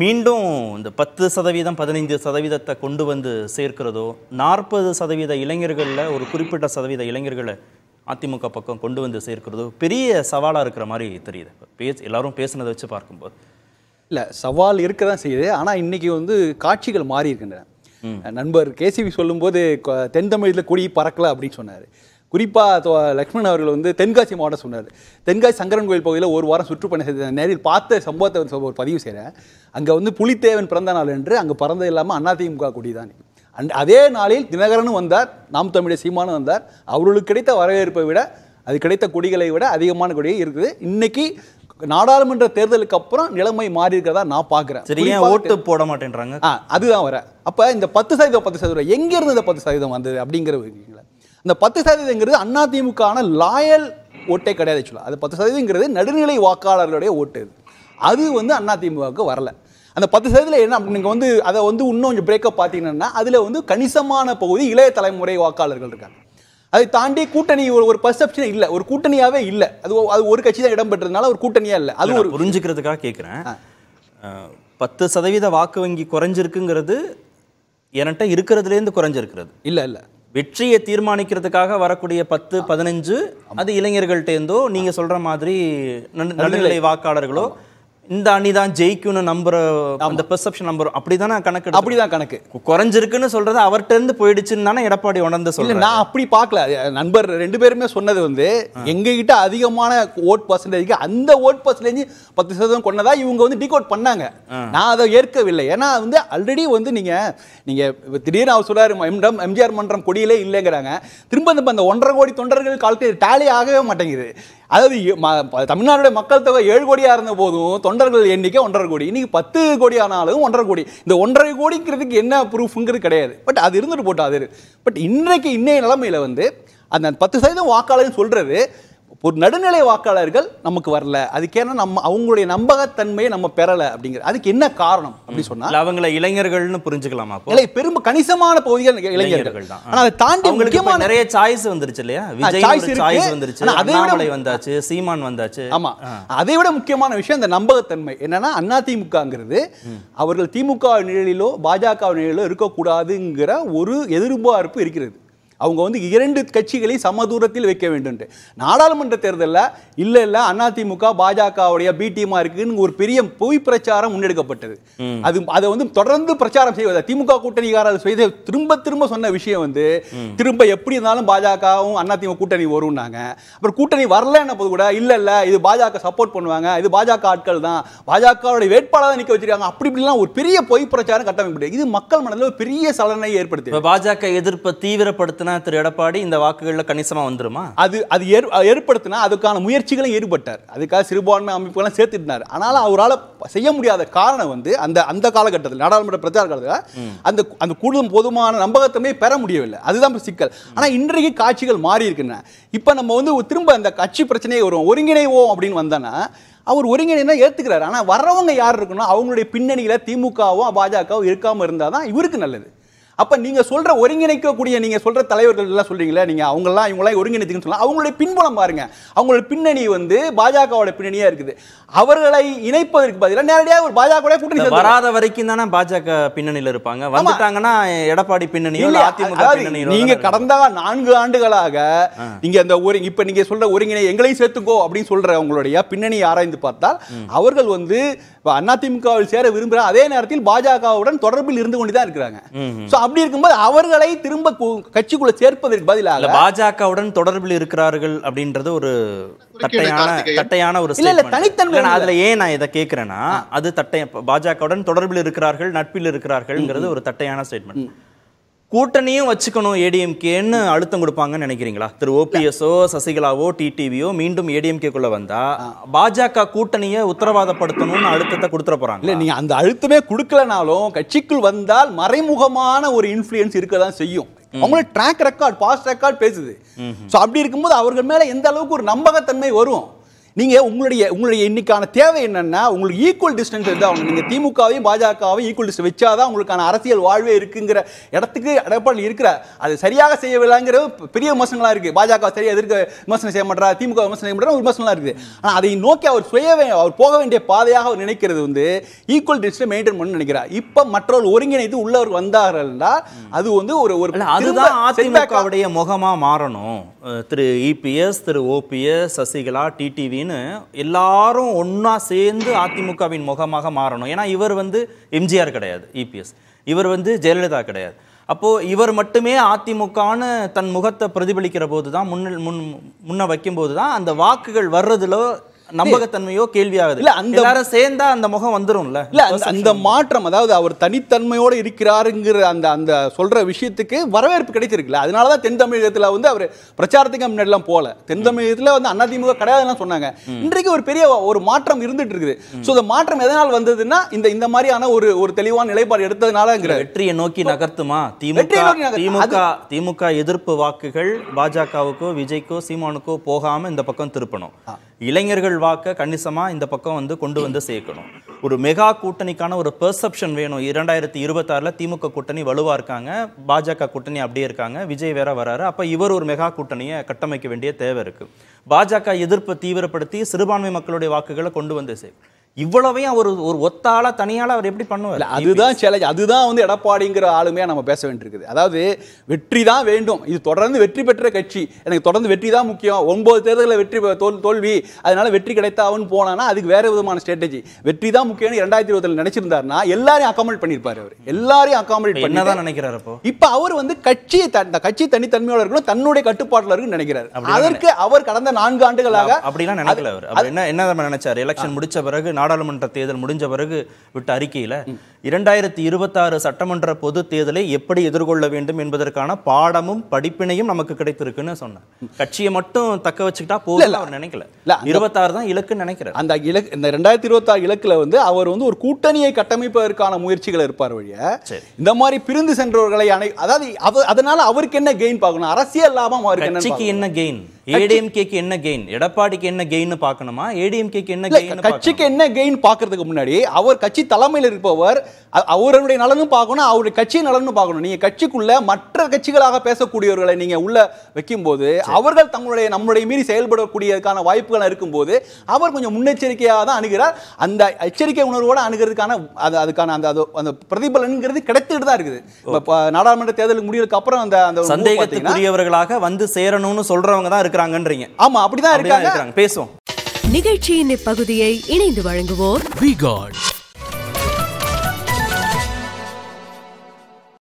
மீண்டும் இந்த பத்து சதவீதம் பதினைந்து சதவீதத்தை கொண்டு வந்து சேர்க்கிறதோ நாற்பது சதவீத இளைஞர்களில் ஒரு குறிப்பிட்ட சதவீத இளைஞர்களை அதிமுக பக்கம் கொண்டு வந்து சேர்க்கிறதோ பெரிய சவாலாக இருக்கிற மாதிரி தெரியுது பேச எல்லாரும் பேசுனதை வச்சு பார்க்கும்போது இல்லை சவால் இருக்க தான் செய்யுது ஆனால் இன்றைக்கி வந்து காட்சிகள் மாறி இருக்கின்றன நண்பர் கேசிவி சொல்லும்போது தென் தமிழில் கூடி பறக்கலை அப்படின்னு சொன்னார் குறிப்பாக லக்ஷ்மண் அவர்கள் வந்து தென்காசி மாவட்டம் சொன்னார் தென்காசி சங்கரன் கோயில் பகுதியில் ஒரு வாரம் சுற்றுப்பயணம் செய்த நேரில் பார்த்த சம்பவத்தை ஒரு பதிவு செய்கிறேன் அங்கே வந்து புலித்தேவன் பிறந்த நாள் என்று அங்கே பிறந்தது இல்லாமல் அதிமுக கொடிதானே அண்ட் அதே நாளில் தினகரனும் வந்தார் நாம் தமிழர் சீமானும் வந்தார் அவர்களுக்கு கிடைத்த வரவேற்பை விட அது கிடைத்த கொடிகளை விட அதிகமான கொடியே இருக்குது இன்னைக்கு நாடாளுமன்ற தேர்தலுக்கு அப்புறம் நிலைமை மாறி இருக்கிறதா நான் பார்க்குறேன் சரியா ஓட்டு போட மாட்டேன்றாங்க அதுதான் வர அப்போ இந்த பத்து சதவீதம் பத்து சதவீதம் எங்கேருந்து இந்த பத்து சதவீதம் வந்தது அப்படிங்கிற இந்த பத்து சதவீதங்கிறது அதிமுகவான லாயல் ஓட்டே கிடையாது ஆக்சுவலாக அது பத்து சதவீதங்கிறது நடுநிலை வாக்காளர்களுடைய ஓட்டு அது வந்து அண்ணா திமுகவுக்கு வரலை அந்த பத்து சதவீதத்தில் என்ன நீங்கள் வந்து அதை வந்து இன்னும் கொஞ்சம் பிரேக்கப் பார்த்தீங்கன்னா அதில் வந்து கணிசமான பகுதி இளைய தலைமுறை வாக்காளர்கள் இருக்காங்க அதை தாண்டி கூட்டணி ஒரு ஒரு பர்செப்ஷன் இல்லை ஒரு கூட்டணியாகவே இல்லை அது அது ஒரு கட்சி தான் இடம்பெற்றதுனால ஒரு கூட்டணியாக இல்லை அது ஒரு புரிஞ்சுக்கிறதுக்காக கேட்குறேன் பத்து சதவீத வாக்கு வங்கி குறைஞ்சிருக்குங்கிறது என்கிட்ட இருக்கிறதுலேருந்து குறைஞ்சிருக்கிறது இல்லை இல்லை வெற்றியை தீர்மானிக்கிறதுக்காக வரக்கூடிய பத்து பதினஞ்சு அது இளைஞர்கள்ட்டேருந்தோ நீங்கள் சொல்கிற மாதிரி நடுநிலை வாக்காளர்களோ இந்த அணி தான் ஜெயிக்கும்னு நம்புற அந்த பெர்செப்ஷன் நம்பர் அப்படி தானே கணக்கு அப்படி தான் கணக்கு குறைஞ்சிருக்குன்னு சொல்றது அவர்கிட்ட இருந்து போயிடுச்சுன்னு தானே எடப்பாடி உணர்ந்து சொல்ல நான் அப்படி பார்க்கல நண்பர் ரெண்டு பேருமே சொன்னது வந்து எங்ககிட்ட அதிகமான ஓட் பர்சன்டேஜ் அந்த ஓட் பர்சன்டேஜ் பத்து சதவீதம் கொண்டதா இவங்க வந்து டிகோட் பண்ணாங்க நான் அதை ஏற்கவில்லை ஏன்னா வந்து ஆல்ரெடி வந்து நீங்க நீங்க திடீர்னு அவர் சொல்றாரு எம்ஜிஆர் மன்றம் கொடியிலே இல்லைங்கிறாங்க திரும்ப திரும்ப அந்த ஒன்றரை கோடி தொண்டர்கள் காலத்தில் டேலி ஆகவே மாட்டேங்குது அதாவது தமிழ்நாடு மக்கள் தொகை ஏழு கோடியாக இருந்த போதும் தொண்டர்கள் எண்ணிக்கை ஒன்றரை கோடி இன்னைக்கு பத்து கோடி ஆனாலும் ஒன்றரை கோடி இந்த ஒன்றரை கோடிங்கிறதுக்கு என்ன ப்ரூஃப்ங்கிறது கிடையாது பட் அது இருந்துட்டு போட்டா அது பட் இன்றைக்கு இன்னைய நிலைமையில் வந்து அந்த பத்து சதவீதம் வாக்காளர் சொல்கிறது ஒரு நடுநிலை வாக்காளர்கள் நமக்கு வரல ஏன்னா நம்ம அவங்களுடைய நம்பகத்தன்மையை நம்ம பெறலை அப்படிங்கிற அதுக்கு என்ன காரணம் அப்படின்னு சொன்னா அவங்கள இளைஞர்கள்னு புரிஞ்சுக்கலாமா இல்லை பெரும் கணிசமான பகுதிகள் இளைஞர்கள் தான் ஆனால் அதை தாண்டி முக்கியமாக நிறைய சாய்ஸ் வந்துருச்சு இல்லையா சாய்ஸ் வந்துருச்சு விட வந்தாச்சு சீமான் வந்தாச்சு ஆமா அதை விட முக்கியமான விஷயம் இந்த நம்பகத்தன்மை என்னன்னா அண்ணா அவர்கள் திமுக நிழலிலோ பாஜக நிழலிலோ இருக்கக்கூடாதுங்கிற ஒரு எதிர்பார்ப்பு இருக்கிறது அவங்க வந்து இரண்டு கட்சிகளை சம தூரத்தில் வைக்க வேண்டும் நாடாளுமன்ற தேர்தலில் இல்லை இல்லை அதிமுக பாஜகவுடைய பி இருக்குன்னு ஒரு பெரிய பொய் பிரச்சாரம் முன்னெடுக்கப்பட்டது அது அதை வந்து தொடர்ந்து பிரச்சாரம் செய்வது திமுக கூட்டணிக்காரர் செய்த திரும்ப திரும்ப சொன்ன விஷயம் வந்து திரும்ப எப்படி இருந்தாலும் பாஜகவும் அதிமுக கூட்டணி வரும்னாங்க அப்புறம் கூட்டணி என்ன போது கூட இல்லை இல்லை இது பாஜக சப்போர்ட் பண்ணுவாங்க இது பாஜக ஆட்கள் தான் பாஜகவுடைய வேட்பாளர் நிற்க வச்சிருக்காங்க அப்படி இப்படிலாம் ஒரு பெரிய பொய் பிரச்சாரம் கட்டமைப்பு இது மக்கள் மனதில் ஒரு பெரிய சலனை ஏற்படுத்தி பாஜக எதிர்ப்பை தீவிரப்படுத்தின வாக்குகள்னா திரு எடப்பாடி இந்த வாக்குகளில் கணிசமாக வந்துருமா அது அது ஏற் ஏற்படுத்தினா அதுக்கான முயற்சிகளும் ஈடுபட்டார் அதுக்காக சிறுபான்மை அமைப்புகளும் சேர்த்துட்டார் ஆனாலும் அவரால் செய்ய முடியாத காரணம் வந்து அந்த அந்த காலகட்டத்தில் நாடாளுமன்ற பிரச்சார காலத்தில் அந்த அந்த கூடுதல் போதுமான நம்பகத்தன்மையை பெற முடியவில்லை அதுதான் சிக்கல் ஆனால் இன்றைக்கு காட்சிகள் மாறி இருக்கின்றன இப்போ நம்ம வந்து திரும்ப அந்த கட்சி பிரச்சனையை வரும் ஒருங்கிணைவோம் அப்படின்னு வந்தோன்னா அவர் ஒருங்கிணைனா ஏற்றுக்கிறார் ஆனால் வர்றவங்க யார் இருக்குன்னா அவங்களுடைய பின்னணியில் திமுகவோ பாஜகவும் இருக்காமல் இருந்தால் தான் இவருக்கு நல்லது அப்போ நீங்கள் சொல்கிற ஒருங்கிணைக்கக்கூடிய நீங்கள் சொல்கிற தலைவர்கள் எல்லாம் சொல்கிறீங்களே நீங்கள் அவங்களாம் இவங்களாம் ஒருங்கிணைத்துக்குன்னு சொல்லலாம் அவங்களுடைய பின்புலம் பாருங்கள் அவங்களுடைய பின்னணி வந்து பாஜகவோட பின்னணியாக இருக்குது அவர்களை இணைப்பதற்கு பதிலாக நேரடியாக ஒரு பாஜக கூட்டணி வராத வரைக்கும் தானே பாஜக பின்னணியில் இருப்பாங்க வந்துட்டாங்கன்னா எடப்பாடி பின்னணி அதிமுக நீங்கள் கடந்த நான்கு ஆண்டுகளாக நீங்கள் அந்த ஒரு இப்போ நீங்கள் சொல்கிற ஒருங்கிணை எங்களையும் சேர்த்துக்கோ அப்படின்னு சொல்கிற அவங்களுடைய பின்னணி ஆராய்ந்து பார்த்தால் அவர்கள் வந்து அதிமுகவில் சேர விரும்புகிற அதே நேரத்தில் பாஜகவுடன் தொடர்பில் இருந்து கொண்டு தான் இருக்கிறாங்க அப்படி இருக்கும்போது அவர்களை திரும்ப கட்சிக்குள்ள சேர்ப்பதற்கு பதிலாக பாஜகவுடன் தொடர்பில் இருக்கிறார்கள் அப்படின்றது ஒரு தட்டையான தட்டையான ஒரு இல்ல தனித்தன்மை அதுல ஏன் நான் இதை கேட்கிறேன்னா அது தட்டை பாஜகவுடன் தொடர்பில் இருக்கிறார்கள் நட்பில் இருக்கிறார்கள் ஒரு தட்டையான ஸ்டேட்மெண்ட் கூட்டணியும் வச்சுக்கணும் ஏடிஎம்கேன்னு அழுத்தம் கொடுப்பாங்கன்னு நினைக்கிறீங்களா திரு ஓபிஎஸ்ஓ சசிகலாவோ டிடிவியோ மீண்டும் ஏடிஎம்கேக்குள்ள வந்தா பாஜக கூட்டணியை உத்தரவாதப்படுத்தணும்னு அழுத்தத்தை கொடுத்துட போறாங்க இல்லை நீங்கள் அந்த அழுத்தமே கொடுக்கலனாலும் கட்சிக்குள் வந்தால் மறைமுகமான ஒரு இன்ஃப்ளூயன்ஸ் இருக்க தான் செய்யும் அவங்களும் ட்ராக் ரெக்கார்ட் பாஸ்ட் ரெக்கார்ட் பேசுது ஸோ அப்படி இருக்கும்போது அவர்கள் மேலே எந்த அளவுக்கு ஒரு நம்பகத்தன்மை வரும் நீங்கள் உங்களுடைய உங்களுடைய இன்னைக்கான தேவை என்னென்னா உங்களுக்கு ஈக்குவல் டிஸ்டன்ஸ் எடுத்து அவங்க நீங்கள் திமுகவையும் பாஜகவையும் ஈக்குவல் டிஸ்டன்ஸ் வச்சாதான் உங்களுக்கான அரசியல் வாழ்வே இருக்குங்கிற இடத்துக்கு எடப்பாடி இருக்கிற அது சரியாக செய்யவில்லைங்கிற பெரிய விமர்சனங்களாக இருக்குது பாஜக சரியாக எதிர்க்க விமர்சனம் செய்ய மாட்டா திமுக விமர்சனம் செய்ய மாட்டா விமர்சனம்லாம் இருக்குது ஆனால் அதை நோக்கி அவர் சுய அவர் போக வேண்டிய பாதையாக அவர் நினைக்கிறது வந்து ஈக்குவல் டிஸ்டன்ஸ் மெயின்டைன் பண்ணு நினைக்கிறார் இப்போ மற்றவர் ஒருங்கிணைத்து உள்ளவர் வந்தார்கள்னா அது வந்து ஒரு ஒரு அதுதான் அதிமுகவுடைய முகமாக மாறணும் திரு இபிஎஸ் e திரு ஓபிஎஸ் சசிகலா டிடிவி அப்படின்னு எல்லாரும் ஒன்றா சேர்ந்து அதிமுகவின் முகமாக மாறணும் ஏன்னா இவர் வந்து எம்ஜிஆர் கிடையாது இபிஎஸ் இவர் வந்து ஜெயலலிதா கிடையாது அப்போது இவர் மட்டுமே அதிமுகன்னு தன் முகத்தை பிரதிபலிக்கிற போது தான் முன்ன முன் முன்ன வைக்கும்போது தான் அந்த வாக்குகள் வர்றதுல நம்பகத்தன்மையோ கேள்வியாகுது இல்ல அந்த சேர்ந்தா அந்த முகம் வந்துடும்ல இல்ல அந்த மாற்றம் அதாவது அவர் தனித்தன்மையோட இருக்கிறாருங்கிற அந்த அந்த சொல்ற விஷயத்துக்கு வரவேற்பு கிடைச்சிருக்குல்ல அதனாலதான் தென் தமிழகத்துல வந்து அவர் பிரச்சாரத்துக்கு எல்லாம் போல தென் தமிழகத்துல வந்து அதிமுக கிடையாதுன்னு சொன்னாங்க இன்றைக்கு ஒரு பெரிய ஒரு மாற்றம் இருந்துட்டு இருக்குது சோ இந்த மாற்றம் எதனால் வந்ததுன்னா இந்த இந்த மாதிரியான ஒரு ஒரு தெளிவான நிலைப்பாடு எடுத்ததுனாலங்கிற வெற்றியை நோக்கி நகர்த்துமா திமுக திமுக எதிர்ப்பு வாக்குகள் பாஜகவுக்கோ விஜய்க்கோ சீமானுக்கோ போகாம இந்த பக்கம் திருப்பணும் இளைஞர்கள் வாக்க கணிசமாக இந்த பக்கம் வந்து கொண்டு வந்து சேர்க்கணும் ஒரு மெகா கூட்டணிக்கான ஒரு பெர்செப்ஷன் வேணும் இரண்டாயிரத்தி இருபத்தாறில் திமுக கூட்டணி வலுவாக இருக்காங்க பாஜக கூட்டணி அப்படியே இருக்காங்க விஜய் வேற வராரு அப்போ இவர் ஒரு மெகா கூட்டணியை கட்டமைக்க வேண்டிய தேவை இருக்குது பாஜக எதிர்ப்பை தீவிரப்படுத்தி சிறுபான்மை மக்களுடைய வாக்குகளை கொண்டு வந்து சேர்க்கணும் இவ்வளவையும் அவர் ஒரு ஒத்தால தனியால் அவர் எப்படி பண்ணுவார் அதுதான் சேலஞ்ச் அதுதான் வந்து எடப்பாடிங்கிற ஆளுமையாக நம்ம பேச வேண்டியிருக்குது அதாவது வெற்றி தான் வேண்டும் இது தொடர்ந்து வெற்றி பெற்ற கட்சி எனக்கு தொடர்ந்து வெற்றி தான் முக்கியம் ஒன்பது தேர்தலில் வெற்றி தோல் தோல்வி அதனால வெற்றி கிடைத்தாவுன்னு போனான்னா அதுக்கு வேற விதமான ஸ்ட்ராட்டஜி வெற்றி தான் முக்கியம்னு ரெண்டாயிரத்தி இருபத்தில் நினைச்சிருந்தாருன்னா எல்லாரையும் அக்காமடேட் பண்ணியிருப்பார் அவர் எல்லாரையும் அக்காமடேட் பண்ணதான் தான் நினைக்கிறார் அப்போ இப்போ அவர் வந்து கட்சியை தன் கட்சி தனித்தன்மையோட இருக்கணும் தன்னுடைய கட்டுப்பாட்டில் இருக்குன்னு நினைக்கிறார் அதற்கு அவர் கடந்த நான்கு ஆண்டுகளாக அப்படின்னா நினைக்கல அவர் என்ன என்ன நினைச்சார் எலெக்ஷன் முடிச்ச பிறகு நாடாளுமன்ற தேர்தல் முடிஞ்ச பிறகு விட்ட அறிக்கையில் இரண்டாயிரத்தி இருபத்தாறு சட்டமன்ற பொது தேர்தலை எப்படி எதிர்கொள்ள வேண்டும் என்பதற்கான பாடமும் படிப்பினையும் நமக்கு கிடைத்திருக்குன்னு சொன்னேன் கட்சியை மட்டும் தக்க வச்சுக்கிட்டா போகல அவர் நினைக்கல இருபத்தாறு தான் இலக்குன்னு நினைக்கிறார் அந்த இலக்கு இந்த ரெண்டாயிரத்தி இருபத்தாறு இலக்குல வந்து அவர் வந்து ஒரு கூட்டணியை கட்டமைப்பதற்கான முயற்சிகள் இருப்பார் வழிய இந்த மாதிரி பிரிந்து சென்றவர்களை அணை அதாவது அதனால அவருக்கு என்ன கெயின் பார்க்கணும் அரசியல் லாபம் அவருக்கு என்ன கெயின் ஏடிஎம்கேக்கு என்ன கெயின் எடப்பாடிக்கு என்ன கெயின் பார்க்கணுமா ஏடிஎம்கேக்கு என்ன கட்சிக்கு என்ன அகெயின் பார்க்கறதுக்கு முன்னாடி அவர் கட்சி தலைமையில் இருப்பவர் அவருடைய நலனும் பார்க்கணும் அவருடைய கட்சியின் நலனும் பார்க்கணும் நீங்கள் கட்சிக்குள்ள மற்ற கட்சிகளாக பேசக்கூடியவர்களை நீங்கள் உள்ள வைக்கும்போது அவர்கள் தங்களுடைய நம்மளுடைய மீறி செயல்படக்கூடியதுக்கான வாய்ப்புகள் இருக்கும்போது அவர் கொஞ்சம் முன்னெச்சரிக்கையாக தான் அணுகிறார் அந்த எச்சரிக்கை உணர்வோடு அணுகிறதுக்கான அது அதுக்கான அந்த அது அந்த பிரதிபலன்கிறது கிடைத்துட்டு தான் இருக்குது இப்போ நாடாளுமன்ற தேர்தலுக்கு முடிவுக்கு அப்புறம் அந்த அந்த சந்தேகத்துக்குரியவர்களாக வந்து சேரணும்னு சொல்கிறவங்க தான் இருக்கிறாங்கன்றீங்க ஆமாம் அப்படி தான் இருக்காங்க பேசுவோம் நிகழ்ச்சியின் இப்பகுதியை இணைந்து வழங்குவோர் வி காட்